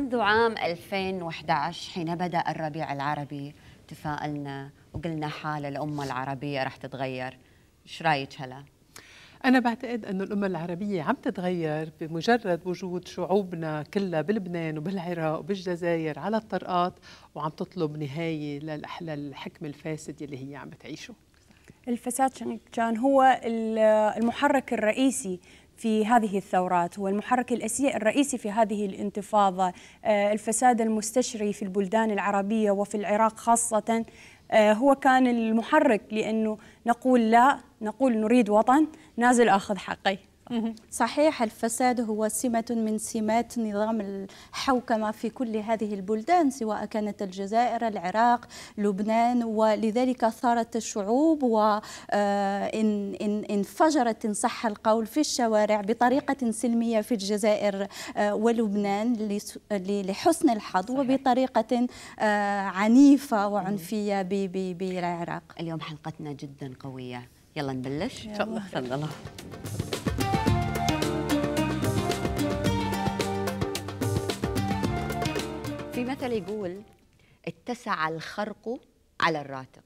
منذ عام 2011 حين بدأ الربيع العربي تفائلنا وقلنا حال الأمة العربية رح تتغير ايش رايك هلا؟ أنا بعتقد أنه الأمة العربية عم تتغير بمجرد وجود شعوبنا كلها بلبنان وبالعراق وبالجزائر على الطرقات وعم تطلب نهاية الحكم الفاسد اللي هي عم بتعيشه الفساد كان هو المحرك الرئيسي في هذه الثورات والمحرك الرئيسي في هذه الانتفاضة آه، الفساد المستشري في البلدان العربية وفي العراق خاصة آه، هو كان المحرك لأنه نقول لا نقول نريد وطن نازل أخذ حقي صحيح الفساد هو سمة من سمات نظام الحوكمة في كل هذه البلدان سواء كانت الجزائر العراق لبنان ولذلك ثارت الشعوب وإن آه، انفجرت إن صح القول في الشوارع بطريقة سلمية في الجزائر آه، ولبنان لحسن الحظ وبطريقة آه، عنيفة وعنفية بالعراق اليوم حلقتنا جدا قوية يلا نبلش يلا. الله في مثل يقول اتسع الخرق على الراتق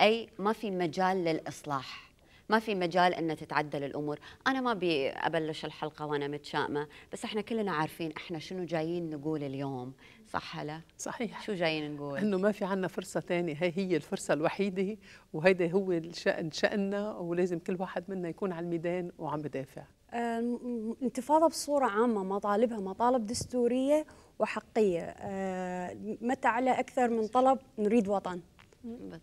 أي ما في مجال للإصلاح ما في مجال ان تتعدل الامور، انا ما ابي ابلش الحلقه وانا متشائمه، بس احنا كلنا عارفين احنا شنو جايين نقول اليوم، صح هلا؟ صحيح شو جايين نقول؟ انه ما في عنا فرصه ثانيه، هي هي الفرصه الوحيده وهيدا هو الشأن شأننا ولازم كل واحد منا يكون على الميدان وعم بدافع. آه، انتفاضه بصوره عامه مطالبها مطالب دستوريه وحقيه آه، متى على اكثر من طلب نريد وطن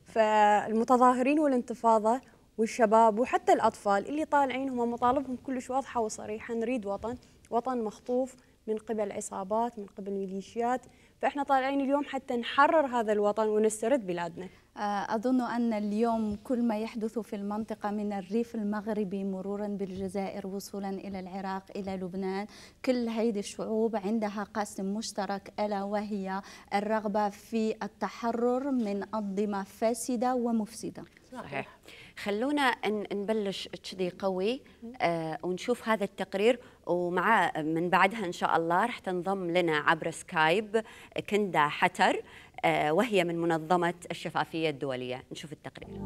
فالمتظاهرين والانتفاضه والشباب وحتى الاطفال اللي طالعين هم مطالبهم كلش واضحه وصريحه نريد وطن وطن مخطوف من قبل عصابات من قبل ميليشيات فاحنا طالعين اليوم حتى نحرر هذا الوطن ونسترد بلادنا آه، أظن أن اليوم كل ما يحدث في المنطقة من الريف المغربي مرورا بالجزائر وصولا إلى العراق إلى لبنان كل هذه الشعوب عندها قاسم مشترك ألا وهي الرغبة في التحرر من أنظمة فاسدة ومفسدة صحيح خلونا نبلش كذي قوي آه ونشوف هذا التقرير ومع من بعدها ان شاء الله راح تنضم لنا عبر سكايب كندا حتر آه وهي من منظمه الشفافيه الدوليه نشوف التقرير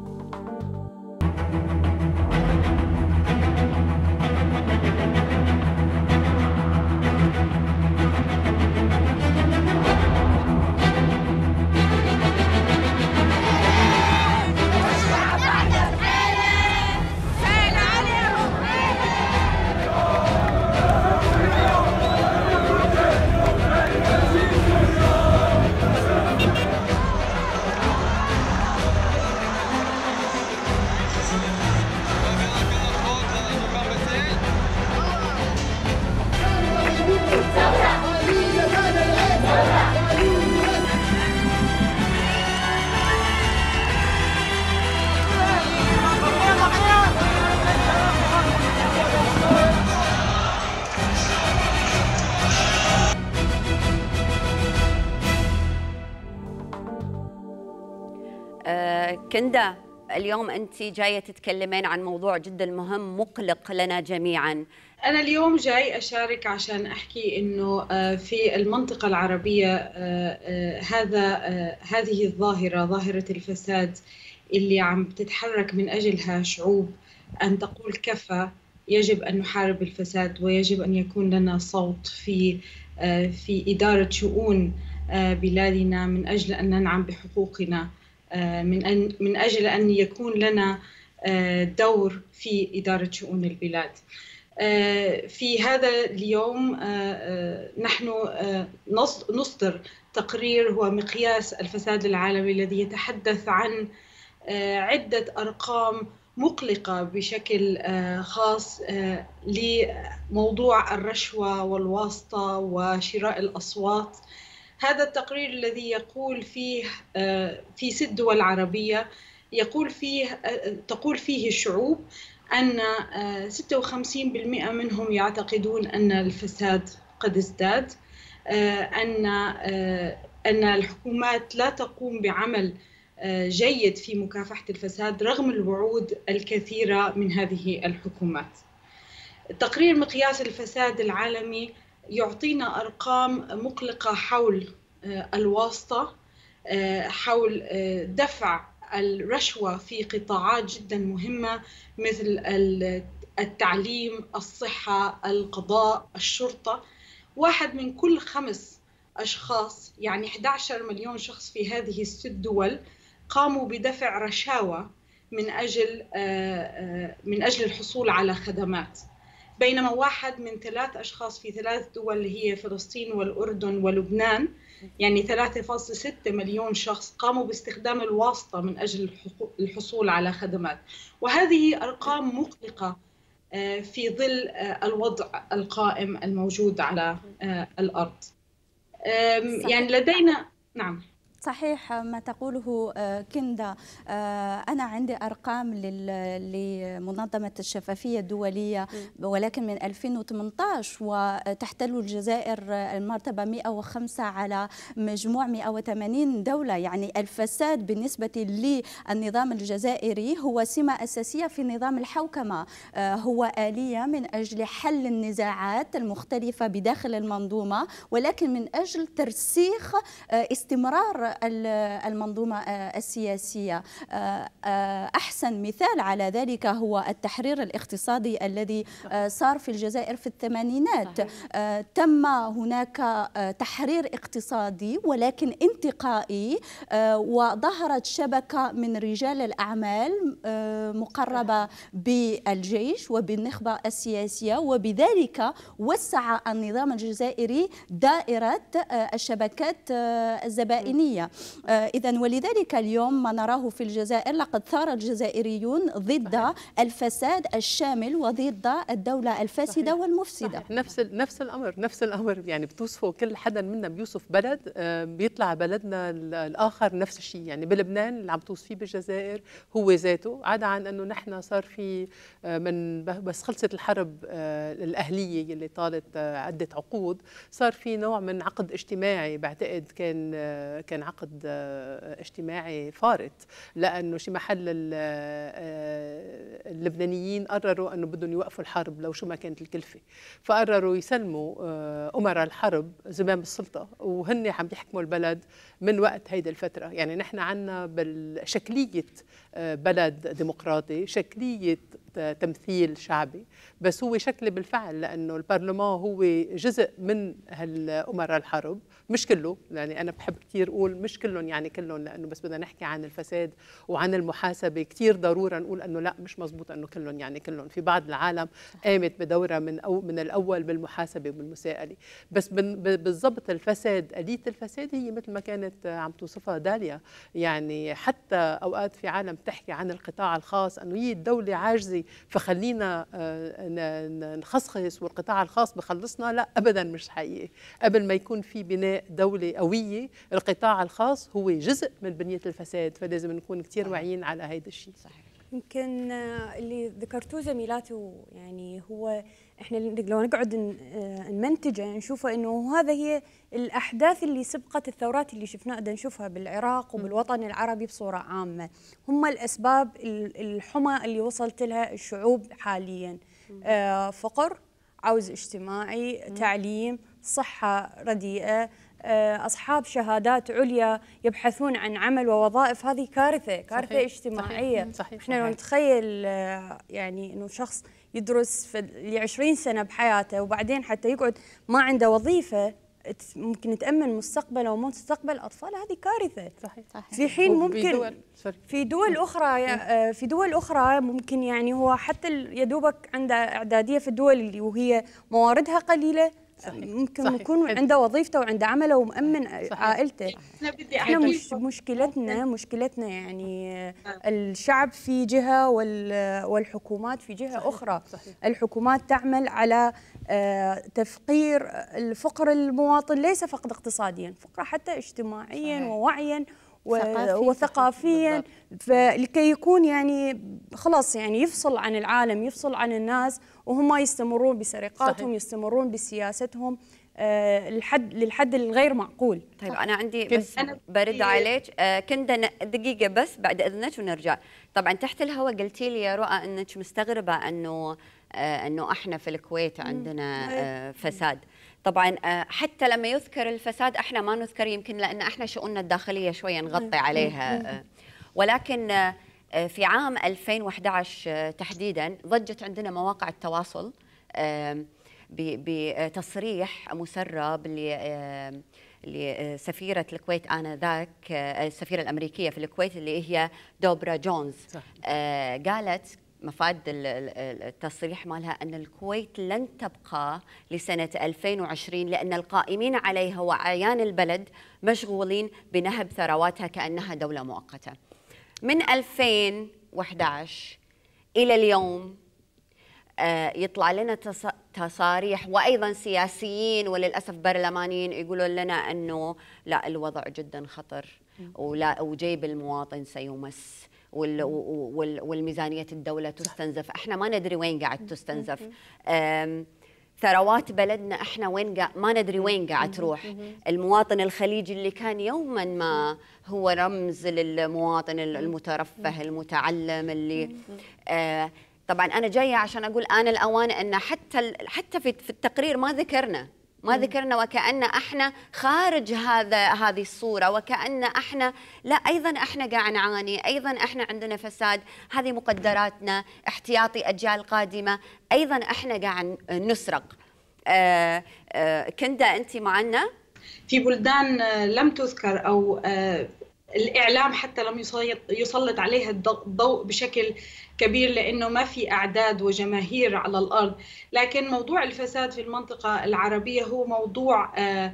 كندا اليوم أنت جاية تتكلمين عن موضوع جدا مهم مقلق لنا جميعا أنا اليوم جاي أشارك عشان أحكي إنه آه، في المنطقة العربية آه، آه، هذا هذه الظاهرة ظاهرة الفساد اللي عم تتحرك من أجلها شعوب أن تقول كفى يجب أن نحارب الفساد ويجب أن يكون لنا صوت في في إدارة شؤون بلادنا من أجل أن ننعم بحقوقنا آه، من أن من أجل أن يكون لنا آه، دور في إدارة شؤون البلاد آه، في هذا اليوم نحن نصدر تقرير هو مقياس الفساد العالمي الذي يتحدث عن عدة أرقام مقلقة بشكل خاص لموضوع الرشوة والواسطة وشراء الأصوات هذا التقرير الذي يقول فيه آه، في ست دول عربية يقول فيه آه، تقول فيه الشعوب أن 56% آه، منهم يعتقدون أن الفساد قد ازداد أن أن الحكومات لا تقوم بعمل جيد في مكافحة الفساد رغم الوعود الكثيرة من هذه الحكومات تقرير مقياس الفساد العالمي يعطينا ارقام مقلقه حول آه، الواسطه آه، حول آه، دفع الرشوه في قطاعات جدا مهمه مثل التعليم الصحه القضاء الشرطه واحد من كل خمس اشخاص يعني 11 مليون شخص في هذه الست دول قاموا بدفع رشاوى من اجل من اجل الحصول على خدمات بينما واحد من ثلاث أشخاص في ثلاث دول اللي هي فلسطين والأردن ولبنان يعني 3.6 مليون شخص قاموا باستخدام الواسطة من أجل الحصول على خدمات وهذه أرقام مقلقة آه، في ظل آه، الوضع القائم الموجود على آه، الأرض يعني لدينا نعم صحيح ما تقوله آه، كندا آه، أنا عندي أرقام لمنظمة الشفافية الدولية ولكن من 2018 وتحتل الجزائر المرتبة 105 على مجموع 180 دولة يعني الفساد بالنسبة للنظام الجزائري هو سمة أساسية في نظام الحوكمة آه، هو آلية من أجل حل النزاعات المختلفة بداخل المنظومة ولكن من أجل ترسيخ استمرار المنظومة آه، السياسية آه، آه، أحسن مثال على ذلك هو التحرير الاقتصادي الذي صار في الجزائر في الثمانينات تم هناك تحرير اقتصادي ولكن انتقائي وظهرت شبكة من رجال الأعمال مقربة بالجيش وبالنخبة السياسية وبذلك وسع النظام الجزائري دائرة الشبكات الزبائنية آه، إذا ولذلك اليوم ما نراه في الجزائر لقد ثار الجزائريون ضد الفساد الشامل وضد الدولة الفاسدة صحيح. والمفسدة صحيح. نفس نفس الأمر نفس الأمر يعني بتوصفه كل حدا منا بيوصف بلد آه، بيطلع بلدنا الآخر نفس الشيء يعني بلبنان اللي عم توصفيه بالجزائر هو ذاته عدا عن أنه نحن صار في آه، من بس خلصت الحرب الأهلية اللي طالت عدة عقود صار في نوع من عقد اجتماعي بعتقد كان كان عقد آه، اجتماعي فارط لانه شي محل آه، آه، اللبنانيين قرروا انه بدهم يوقفوا الحرب لو شو ما كانت الكلفه فقرروا يسلموا امراء الحرب زمام السلطه وهن عم يحكموا البلد من وقت هيدي الفتره يعني نحن عندنا بالشكليه بلد ديمقراطي شكليه تمثيل شعبي بس هو شكل بالفعل لانه البرلمان هو جزء من هالامراء الحرب مش كله يعني انا بحب كثير اقول مش كلهم يعني كلهم لانه بس بدنا نحكي عن الفساد وعن المحاسبه كثير ضروره نقول انه لا مش مزبوط انه كلهم يعني كلهم في بعض العالم قامت بدورها من أو من الاول بالمحاسبه وبالمساءله بس بالضبط الفساد اليه الفساد هي مثل ما كانت عم توصفها داليا يعني حتى اوقات في عالم تحكي عن القطاع الخاص انه هي الدوله عاجزه فخلينا آه، نخصخص والقطاع الخاص بخلصنا لا ابدا مش حقيقي قبل ما يكون في بناء دولة قوية القطاع الخاص هو جزء من بنية الفساد فلازم نكون كثير واعيين على هذا الشيء صحيح يمكن آه، اللي ذكرتوه زميلاتي يعني هو احنا لو نقعد آه، نمنتجه يعني نشوفه انه هذا هي الاحداث اللي سبقت الثورات اللي شفناها نشوفها بالعراق وبالوطن العربي بصوره عامه هم الاسباب الحمى اللي وصلت لها الشعوب حاليا آه، فقر عوز اجتماعي تعليم صحه رديئه آه، اصحاب شهادات عليا يبحثون عن عمل ووظائف هذه كارثه كارثه صحيح. اجتماعيه صحيح. صحيح. احنا لو نتخيل آه، يعني انه شخص يدرس ل 20 سنه بحياته وبعدين حتى يقعد ما عنده وظيفه ممكن تامن مستقبله ومستقبل اطفاله هذه كارثه صحيح. صحيح. في حين ممكن في دول اخرى آه، في دول اخرى ممكن يعني هو حتى يدوبك عنده اعداديه في الدول اللي وهي مواردها قليله ممكن صحيح. يكون عنده وظيفته وعنده عمله ومأمن صحيح. آه، عائلته صحيح. احنا مش مشكلتنا مشكلتنا يعني آه. الشعب في جهه والحكومات في جهه صحيح. اخرى صحيح. الحكومات تعمل على آه، تفقير الفقر المواطن ليس فقط اقتصاديا فقر حتى اجتماعيا صحيح. ووعيا وثقافيا فلكي يكون يعني خلاص يعني يفصل عن العالم يفصل عن الناس وهم يستمرون بسرقاتهم صحيح. يستمرون بسياستهم الحد آه، للحد الغير معقول طيب انا عندي بس برد عليك آه كندا دقيقه بس بعد اذنك ونرجع طبعا تحت الهواء قلتي لي يا رؤى انك مستغربه انه آه، انه احنا في الكويت عندنا آه، فساد طبعا آه، حتى لما يذكر الفساد احنا ما نذكر يمكن لان احنا شؤوننا الداخليه شويه نغطي عليها آه. ولكن آه، في عام 2011 تحديدا ضجت عندنا مواقع التواصل بتصريح مسرب لسفيرة الكويت آنذاك السفيرة الأمريكية في الكويت اللي هي دوبرا جونز صح. قالت مفاد التصريح مالها أن الكويت لن تبقى لسنة 2020 لأن القائمين عليها وعيان البلد مشغولين بنهب ثرواتها كأنها دولة مؤقتة من 2011 إلى اليوم آه، يطلع لنا تصاريح وايضا سياسيين وللاسف برلمانيين يقولون لنا انه لا الوضع جدا خطر ولا وجيب المواطن سيمس والميزانية الدولة تستنزف احنا ما ندري وين قاعد تستنزف ثروات بلدنا احنا وين قا... ما ندري وين قاعد تروح المواطن الخليجي اللي كان يوما ما هو رمز للمواطن المترفه المتعلم اللي آه، طبعا انا جايه عشان اقول انا الاوان ان حتى حتى في التقرير ما ذكرنا ما ذكرنا وكأن احنا خارج هذا هذه الصورة وكأن احنا لا أيضا احنا قاعد نعاني أيضا احنا عندنا فساد هذه مقدراتنا احتياطي أجيال قادمة أيضا احنا قاعد نسرق آه، آه، كندا أنت معنا في بلدان آه، لم تذكر أو الاعلام حتى لم يسلط عليها الضوء بشكل كبير لانه ما في اعداد وجماهير على الارض، لكن موضوع الفساد في المنطقه العربيه هو موضوع آه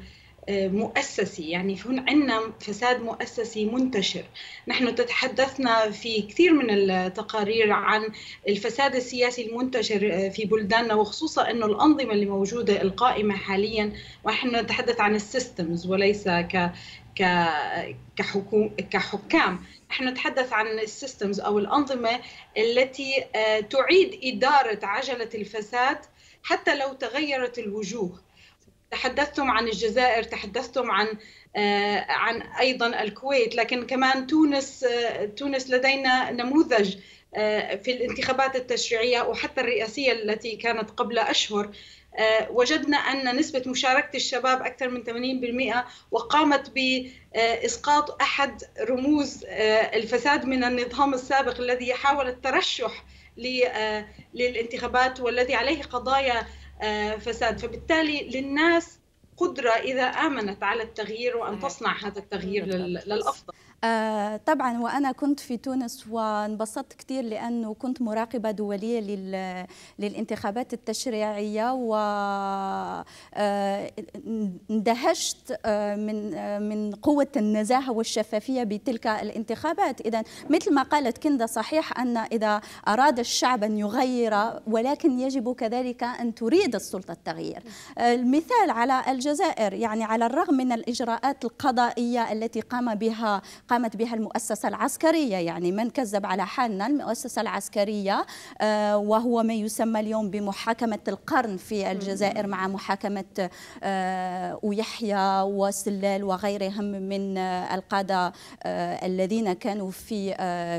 مؤسسي يعني هون عندنا فساد مؤسسي منتشر نحن تحدثنا في كثير من التقارير عن الفساد السياسي المنتشر آه، في بلداننا وخصوصا أنه الأنظمة اللي موجودة القائمة حاليا ونحن نتحدث عن السيستمز وليس ك كحكوم كحكام نحن نتحدث عن السيستمز أو الأنظمة التي آه، تعيد إدارة عجلة الفساد حتى لو تغيرت الوجوه تحدثتم عن الجزائر تحدثتم عن آه، عن ايضا الكويت لكن كمان تونس آه، تونس لدينا نموذج آه، في الانتخابات التشريعيه وحتى الرئاسيه التي كانت قبل اشهر وجدنا أن نسبة مشاركة الشباب أكثر من 80% وقامت بإسقاط أحد رموز الفساد من النظام السابق الذي يحاول الترشح للانتخابات والذي عليه قضايا آه، فساد فبالتالي للناس قدرة إذا آمنت على التغيير وأن تصنع هذا التغيير للأفضل آه، طبعا وانا كنت في تونس وانبسطت كثير لانه كنت مراقبه دوليه للانتخابات التشريعيه و آه، اندهشت آه، من من قوه النزاهه والشفافيه بتلك الانتخابات اذا مثل ما قالت كندا صحيح ان اذا اراد الشعب ان يغير ولكن يجب كذلك ان تريد السلطه التغيير المثال على الجزائر يعني على الرغم من الاجراءات القضائيه التي قام بها قامت بها المؤسسة العسكرية يعني من كذب على حالنا المؤسسة العسكرية آه، وهو ما يسمى اليوم بمحاكمة القرن في الجزائر مع محاكمة آه، ويحيى وسلال وغيرهم من آه، القادة الذين كانوا في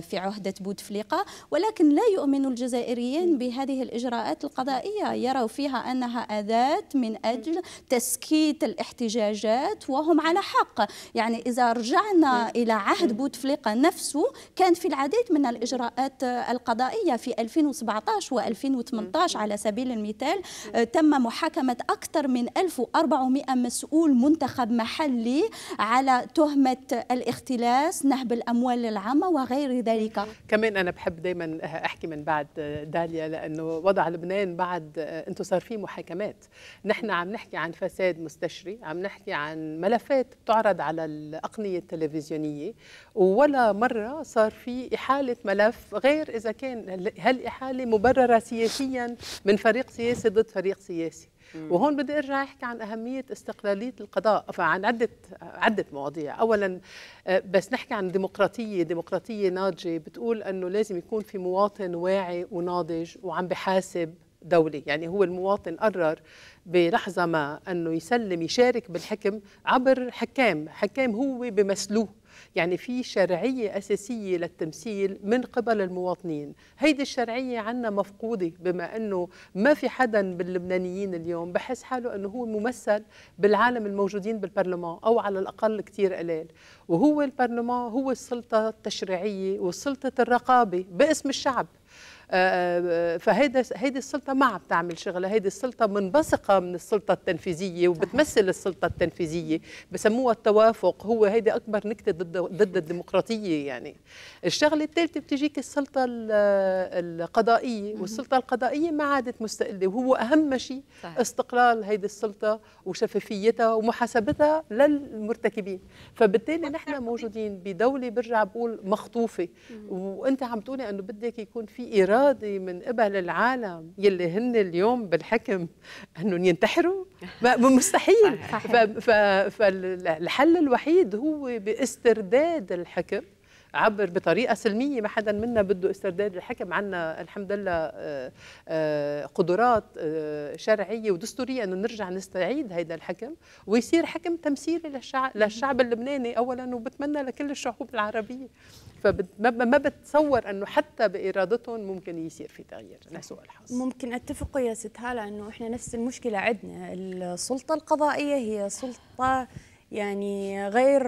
في عهدة بوتفليقة ولكن لا يؤمن الجزائريين بهذه الإجراءات القضائية يروا فيها أنها أداة من أجل تسكيت الاحتجاجات وهم على حق يعني إذا رجعنا إلى عهد بوتفليقة نفسه كان في العديد من الإجراءات القضائية في 2017 و2018 على سبيل المثال آه، تم محاكمة أكثر من 1400 مسؤول منتخب محلي على تهمة الاختلاس نهب الأموال للعامة وغير ذلك كمان أنا بحب دايما أحكي من بعد آه، داليا لأنه وضع لبنان بعد آه، أنتم صار فيه محاكمات نحن عم نحكي عن فساد مستشري عم نحكي عن ملفات بتعرض على الأقنية التلفزيونية ولا مرة صار في إحالة ملف غير إذا كان هالإحالة مبررة سياسيا من فريق سياسي ضد فريق سياسي وهون بدي ارجع احكي عن اهميه استقلاليه القضاء فعن عده عده مواضيع اولا آه، بس نحكي عن ديمقراطيه ديمقراطيه ناضجه بتقول انه لازم يكون في مواطن واعي وناضج وعم بحاسب دولي يعني هو المواطن قرر بلحظة ما أنه يسلم يشارك بالحكم عبر حكام حكام هو بمسلوه يعني في شرعية أساسية للتمثيل من قبل المواطنين هيدي الشرعية عنا مفقودة بما أنه ما في حدا باللبنانيين اليوم بحس حاله أنه هو ممثل بالعالم الموجودين بالبرلمان أو على الأقل كتير قليل وهو البرلمان هو السلطة التشريعية وسلطة الرقابة باسم الشعب آه، آه، فهيدا هيدي السلطه ما عم تعمل شغلها هيدي السلطه منبثقه من السلطه التنفيذيه وبتمثل السلطه التنفيذيه بسموها التوافق هو هيدي اكبر نكته ضد ضد الديمقراطيه يعني الشغله الثالثه بتجيك السلطه القضائيه والسلطه القضائيه ما عادت مستقله وهو اهم شيء استقلال هيدي السلطه وشفافيتها ومحاسبتها للمرتكبين فبالتالي نحن موجودين بدوله برجع بقول مخطوفه وانت عم تقولي انه بدك يكون في اراده الاراضي من قبل العالم يلي هن اليوم بالحكم انهم ينتحروا مستحيل فالحل الوحيد هو باسترداد الحكم عبر بطريقه سلميه ما حدا منا بده استرداد الحكم عنا الحمد لله آه، آه، قدرات آه، شرعيه ودستوريه انه نرجع نستعيد هيدا الحكم ويصير حكم تمثيلي للشعب للشعب اللبناني اولا وبتمنى لكل الشعوب العربيه فما بتصور انه حتى بارادتهم ممكن يصير في تغيير لسوء الحظ ممكن اتفقوا يا ست هاله انه احنا نفس المشكله عندنا السلطه القضائيه هي سلطه يعني غير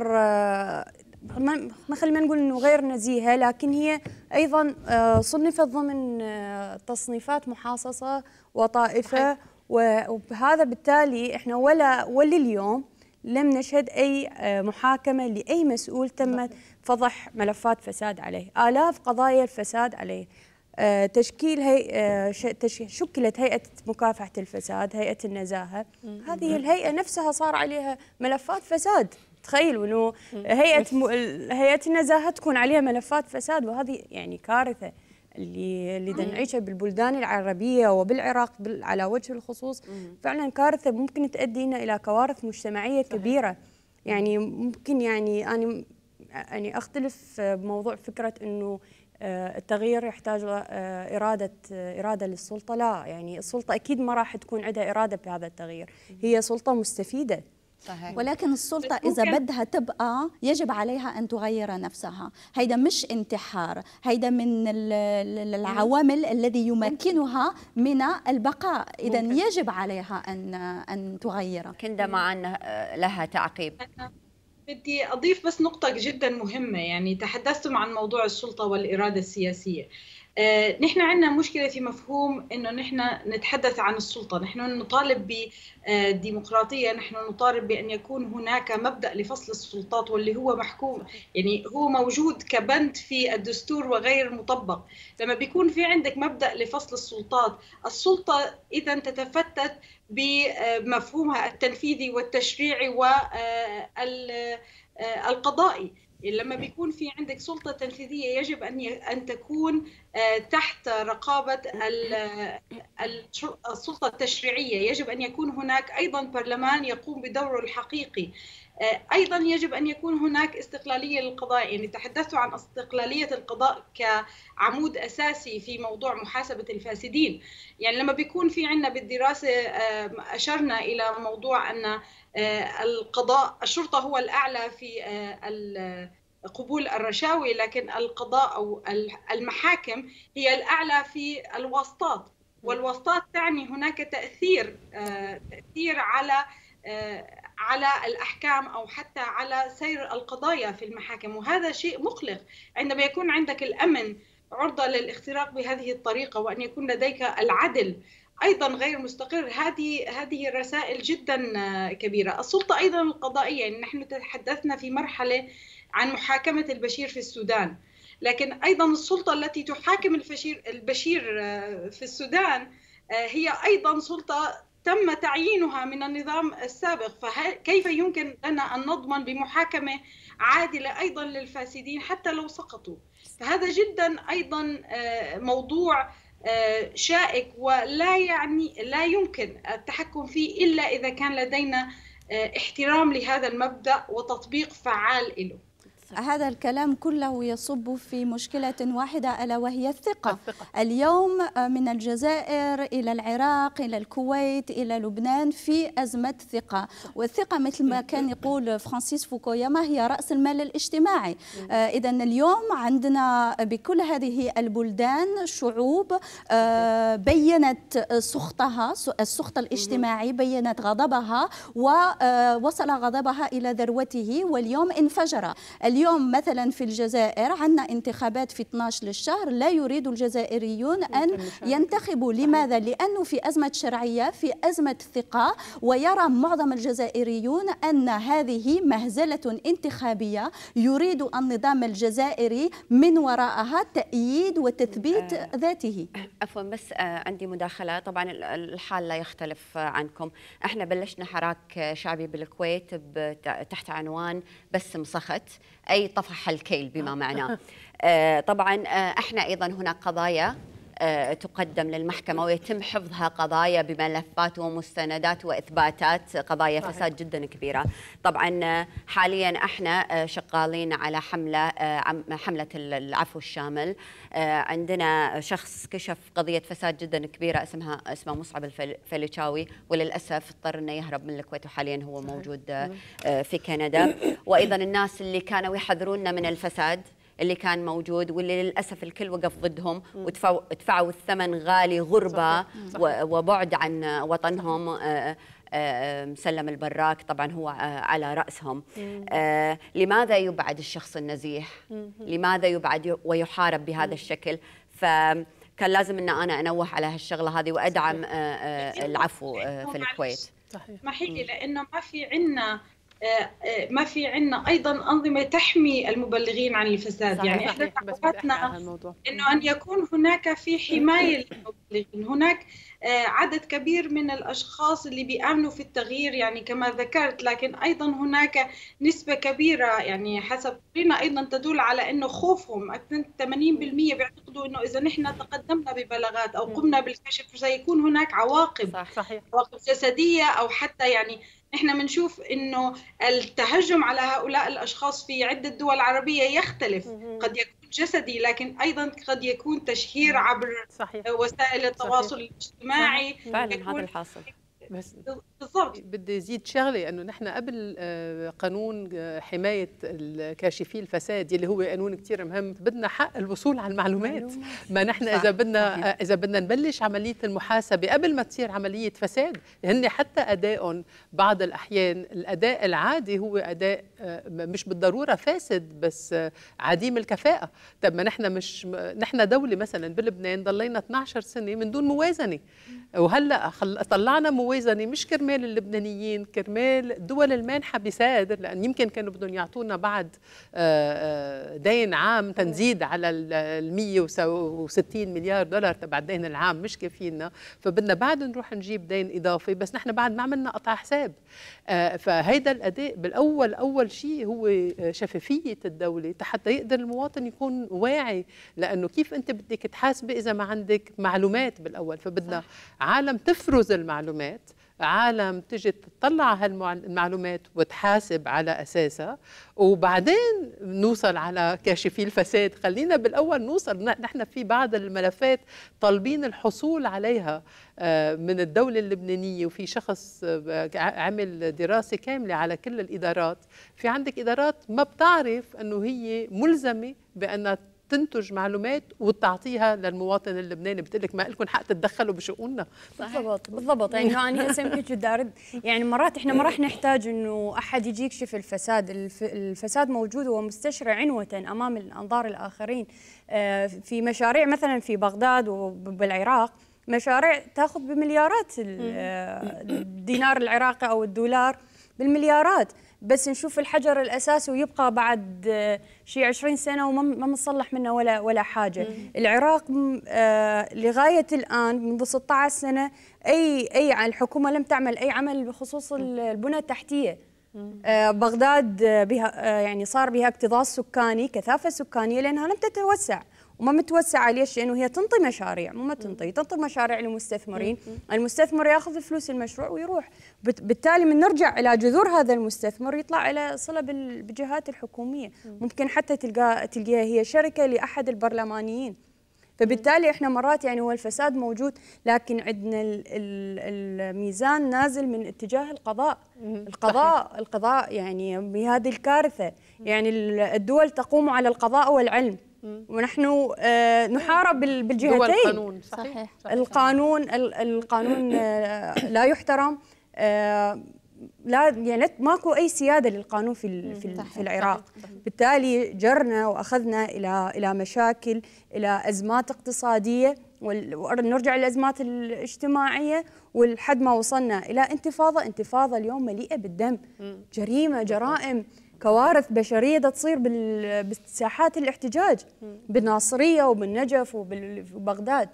ما خلينا نقول انه غير نزيهه لكن هي ايضا آه، صنفت ضمن آه، تصنيفات محاصصه وطائفه وبهذا بالتالي احنا ولا ولليوم لم نشهد اي آه، محاكمه لاي مسؤول تمت نعم. فضح ملفات فساد عليه، الاف قضايا الفساد عليه. تشكيل هي شكلت هيئه مكافحه الفساد، هيئه النزاهه، هذه الهيئه نفسها صار عليها ملفات فساد. تخيلوا انه هيئه م... هيئه النزاهه تكون عليها ملفات فساد وهذه يعني كارثه اللي اللي نعيشها بالبلدان العربيه وبالعراق بال... على وجه الخصوص فعلا كارثه ممكن تؤدينا الى كوارث مجتمعيه كبيره يعني ممكن يعني انا يعني اختلف بموضوع فكره انه آه، التغيير يحتاج آه، إرادة آه، إرادة للسلطة لا يعني السلطة أكيد ما راح تكون عندها إرادة بهذا التغيير هي سلطة مستفيدة صحيح. ولكن السلطة إذا بدها تبقى يجب عليها أن تغير نفسها هيدا مش انتحار هيدا من العوامل الذي يمكنها من البقاء إذا يجب عليها أن أن تغير كندا معا لها تعقيب بدي أضيف بس نقطة جدا مهمة يعني تحدثتم عن موضوع السلطة والإرادة السياسية آه، نحن عندنا مشكله في مفهوم انه نحن نتحدث عن السلطه، نحن نطالب بديمقراطيه، آه، نحن نطالب بان يكون هناك مبدا لفصل السلطات واللي هو محكوم، يعني هو موجود كبند في الدستور وغير مطبق، لما بيكون في عندك مبدا لفصل السلطات، السلطه اذا تتفتت بمفهومها التنفيذي والتشريعي وال آه، القضائي لما بيكون في عندك سلطه تنفيذيه يجب ان ان تكون آه، تحت رقابه السلطه التشريعيه، يجب ان يكون هناك ايضا برلمان يقوم بدوره الحقيقي، آه، ايضا يجب ان يكون هناك استقلاليه للقضاء يعني تحدثت عن استقلاليه القضاء كعمود اساسي في موضوع محاسبه الفاسدين يعني لما بيكون في عندنا بالدراسه آه، اشرنا الى موضوع ان آه، القضاء الشرطه هو الاعلى في قبول الرشاوي لكن القضاء او المحاكم هي الاعلى في الواسطات والواسطات تعني هناك تاثير تاثير على على الاحكام او حتى على سير القضايا في المحاكم وهذا شيء مقلق عندما يكون عندك الامن عرضه للاختراق بهذه الطريقه وان يكون لديك العدل ايضا غير مستقر هذه هذه الرسائل جدا كبيره السلطه ايضا القضائيه يعني نحن تحدثنا في مرحله عن محاكمه البشير في السودان لكن ايضا السلطه التي تحاكم البشير البشير في السودان آه، هي ايضا سلطه تم تعيينها من النظام السابق فكيف يمكن لنا أن نضمن بمحاكمة عادلة أيضا للفاسدين حتى لو سقطوا فهذا جدا أيضا آه، موضوع آه، شائك ولا يعني لا يمكن التحكم فيه إلا إذا كان لدينا آه، احترام لهذا المبدأ وتطبيق فعال له هذا الكلام كله يصب في مشكلة واحدة ألا وهي الثقة, الثقة. اليوم آه، من الجزائر إلى العراق إلى الكويت إلى لبنان في أزمة ثقة والثقة مثل ما كان يقول فرانسيس فوكوياما هي رأس المال الاجتماعي آه، إذا اليوم عندنا بكل هذه البلدان شعوب آه، بينت سخطها السخط الاجتماعي بينت غضبها ووصل غضبها إلى ذروته واليوم انفجر اليوم اليوم مثلا في الجزائر عندنا انتخابات في 12 للشهر لا يريد الجزائريون أن ينتخبوا لماذا؟ لأنه في أزمة شرعية في أزمة ثقة ويرى معظم الجزائريون أن هذه مهزلة انتخابية يريد النظام الجزائري من وراءها تأييد وتثبيت آه ذاته عفوا بس آه عندي مداخلة طبعا الحال لا يختلف آه، عنكم احنا بلشنا حراك آه، شعبي بالكويت تحت عنوان بس مسخت أي طفح الكيل بما معناه آه، طبعا آه، احنا ايضا هناك قضايا آه، تقدم للمحكمة ويتم حفظها قضايا بملفات ومستندات وإثباتات قضايا صحيح. فساد جدا كبيرة طبعا آه، حاليا احنا آه، شغالين على حملة حملة العفو الشامل عندنا شخص كشف قضية فساد جدا كبيرة اسمها اسمه مصعب الفليشاوي وللأسف اضطر أنه يهرب من الكويت وحاليا هو موجود في كندا وأيضا الناس اللي كانوا يحذروننا من الفساد اللي كان موجود واللي للاسف الكل وقف ضدهم ودفعوا الثمن غالي غربه صحيح. صحيح. وبعد عن وطنهم آه، آه، آه، مسلم البراك طبعا هو على راسهم لماذا يبعد الشخص النزيح لماذا يبعد ويحارب بهذا الشكل ف كان لازم ان انا انوه على هالشغله هذه وادعم العفو في الكويت صحيح محيلي لانه ما في عندنا آه، آه، ما في عندنا ايضا انظمه تحمي المبلغين عن الفساد صحيح يعني احنا انه ان يكون هناك في حمايه هناك آه، عدد كبير من الأشخاص اللي بيآمنوا في التغيير يعني كما ذكرت لكن أيضا هناك نسبة كبيرة يعني حسب رينا أيضا تدل على أنه خوفهم أكثر 80% بيعتقدوا أنه إذا نحن تقدمنا ببلاغات أو قمنا بالكشف سيكون هناك عواقب صح صحيح. عواقب جسدية أو حتى يعني نحن بنشوف انه التهجم على هؤلاء الاشخاص في عده دول عربيه يختلف قد يكون جسدي لكن ايضا قد يكون تشهير نعم. عبر صحيح. وسائل التواصل صحيح. الاجتماعي صحيح. فعلا هذا الحاصل بس بالضبط بدي زيد شغله انه نحن قبل آه، قانون آه، حمايه الكاشفي الفساد اللي هو قانون كثير مهم بدنا حق الوصول على المعلومات ما نحن اذا بدنا آه، اذا بدنا نبلش عمليه المحاسبه قبل ما تصير عمليه فساد هن حتى ادائهم بعض الاحيان الاداء العادي هو اداء مش بالضروره فاسد بس عديم الكفاءه طب ما نحن مش نحن دوله مثلا بلبنان ضلينا 12 سنه من دون موازنه وهلا طلعنا موازنه مش كرمال اللبنانيين كرمال دول المانحه بسادر لان يمكن كانوا بدهم يعطونا بعد آه، آه، دين عام تنزيد على ال 160 مليار دولار تبع الدين العام مش كافينا فبدنا بعد نروح نجيب دين اضافي بس نحن بعد ما عملنا قطع حساب آه، فهيدا الاداء بالاول اول شيء هو شفافيه الدوله حتى يقدر المواطن يكون واعي لانه كيف انت بدك تحاسبي اذا ما عندك معلومات بالاول فبدنا صح. عالم تفرز المعلومات عالم تجي تطلع هالمعلومات وتحاسب على اساسها وبعدين نوصل على كاشفي الفساد خلينا بالاول نوصل نحن في بعض الملفات طالبين الحصول عليها آه، من الدولة اللبنانية وفي شخص آه، عمل دراسة كاملة على كل الإدارات في عندك إدارات ما بتعرف أنه هي ملزمة بأنها تنتج معلومات وتعطيها للمواطن اللبناني بتقول لك ما لكم حق تتدخلوا بشؤوننا بالضبط بالضبط يعني انا اسمك ارد يعني مرات احنا ما راح نحتاج انه احد يجي يكشف الفساد الف الفساد موجود ومستشرع عنوه امام انظار الاخرين آه، في مشاريع مثلا في بغداد وبالعراق مشاريع تاخذ بمليارات الدينار آه، العراقي او الدولار بالمليارات بس نشوف الحجر الاساسي ويبقى بعد آه، شيء 20 سنه وما مصلح منه ولا ولا حاجه مم. العراق آه، لغايه الان منذ 16 سنه اي اي الحكومه لم تعمل اي عمل بخصوص البنى التحتيه آه، بغداد بها يعني صار بها اكتظاظ سكاني كثافه سكانيه لانها لم تتوسع وما متوسعه ليش؟ لانه هي تنطي مشاريع مو ما تنطي، تنطي مشاريع للمستثمرين، المستثمر ياخذ فلوس المشروع ويروح، بالتالي من نرجع الى جذور هذا المستثمر يطلع الى صله بالجهات الحكوميه، ممكن حتى تلقى تلقيها هي شركه لاحد البرلمانيين. فبالتالي احنا مرات يعني هو الفساد موجود لكن عندنا الميزان نازل من اتجاه القضاء القضاء القضاء يعني بهذه الكارثه يعني الدول تقوم على القضاء والعلم ونحن آه، نحارب بالجهتين هو القانون صحيح, صحيح. القانون القانون آه، لا يحترم آه، لا يعني ماكو اي سياده للقانون في في, في العراق بالتالي جرنا واخذنا الى الى مشاكل الى ازمات اقتصاديه ونرجع للازمات الاجتماعيه ولحد ما وصلنا الى انتفاضه انتفاضه اليوم مليئه بالدم جريمه جرائم كوارث بشريه دا تصير بالساحات الاحتجاج بالناصريه وبالنجف وببغداد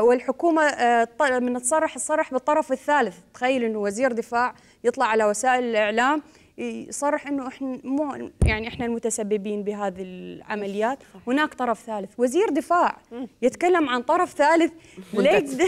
والحكومه آه، من تصرح الصرح بالطرف الثالث تخيل انه وزير دفاع يطلع على وسائل الاعلام يصرح انه احنا مو يعني احنا المتسببين بهذه العمليات، هناك طرف ثالث، وزير دفاع يتكلم عن طرف ثالث ليس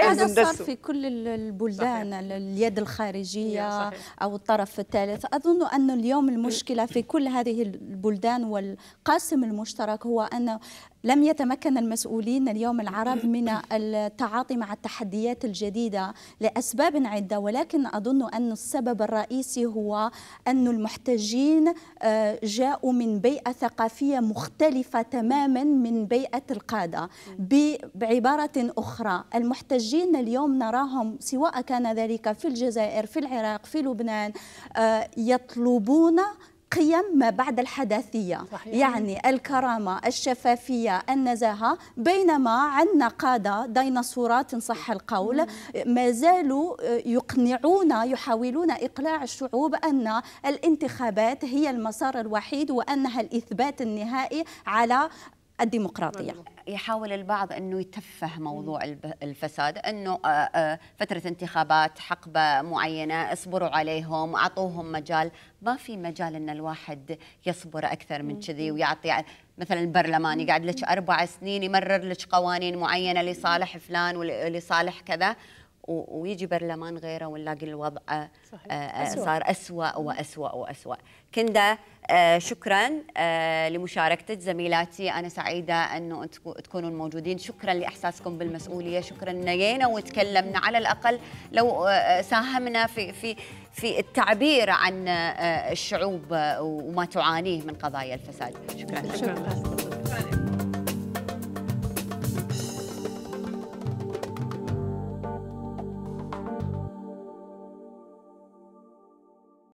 هذا صار في كل البلدان اليد الخارجيه او الطرف الثالث، اظن ان اليوم المشكله في كل هذه البلدان والقاسم المشترك هو ان لم يتمكن المسؤولين اليوم العرب من التعاطي مع التحديات الجديدة لأسباب عدة ولكن أظن أن السبب الرئيسي هو أن المحتجين آه، جاءوا من بيئة ثقافية مختلفة تماما من بيئة القادة بعبارة أخرى المحتجين اليوم نراهم سواء كان ذلك في الجزائر في العراق في لبنان آه، يطلبون قيم ما بعد الحداثية صحيح. يعني الكرامة الشفافية النزاهة بينما عندنا قادة ديناصورات إن صح القول ما زالوا يقنعون يحاولون إقلاع الشعوب أن الانتخابات هي المسار الوحيد وأنها الإثبات النهائي على الديمقراطية يحاول البعض أنه يتفه موضوع الفساد أنه آه، آه، فترة انتخابات حقبة معينة اصبروا عليهم أعطوهم مجال ما في مجال أن الواحد يصبر أكثر من كذي ويعطي مثلا البرلمان يقعد لك أربع سنين يمرر لك قوانين معينة لصالح فلان ولصالح كذا ويجي برلمان غيره ونلاقي الوضع صحيح. آه، آه، أسوأ. صار أسوأ وأسوأ وأسوأ كندا آه، شكرا لمشاركتك زميلاتي أنا سعيدة أنه تكونوا موجودين شكرا لإحساسكم بالمسؤولية شكرا نجينا وتكلمنا على الأقل لو ساهمنا في, في, في التعبير عن الشعوب وما تعانيه من قضايا الفساد شكرا, شكرا. شكرا.